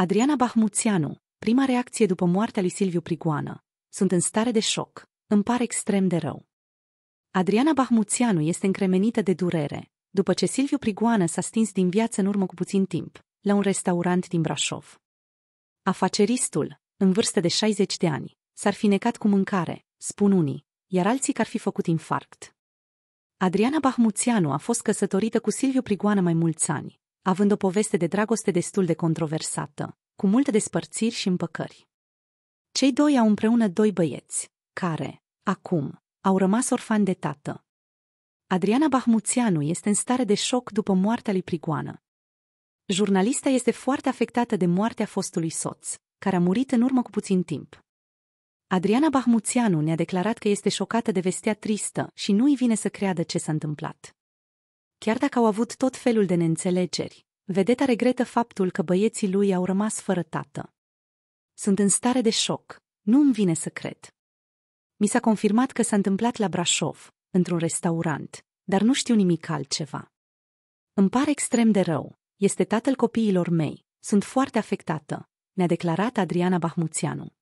Adriana Bahmuțianu, prima reacție după moartea lui Silviu Prigoană. Sunt în stare de șoc. Îmi pare extrem de rău. Adriana Bahmuțianu este încremenită de durere, după ce Silviu Prigoană s-a stins din viață în urmă cu puțin timp, la un restaurant din Brașov. Afaceristul, în vârstă de 60 de ani, s-ar fi necat cu mâncare, spun unii, iar alții că ar fi făcut infarct. Adriana Bahmuțianu a fost căsătorită cu Silviu Prigoană mai mulți ani, având o poveste de dragoste destul de controversată, cu multe despărțiri și împăcări. Cei doi au împreună doi băieți, care, acum, au rămas orfani de tată. Adriana Bahmuțianu este în stare de șoc după moartea lui Prigoană. Jurnalista este foarte afectată de moartea fostului soț, care a murit în urmă cu puțin timp. Adriana Bahmuțianu ne-a declarat că este șocată de vestea tristă și nu-i vine să creadă ce s-a întâmplat. Chiar dacă au avut tot felul de neînțelegeri, vedeta regretă faptul că băieții lui au rămas fără tată. Sunt în stare de șoc, nu îmi vine să cred. Mi s-a confirmat că s-a întâmplat la Brașov, într-un restaurant, dar nu știu nimic altceva. Îmi pare extrem de rău, este tatăl copiilor mei, sunt foarte afectată, ne-a declarat Adriana Bahmuțianu.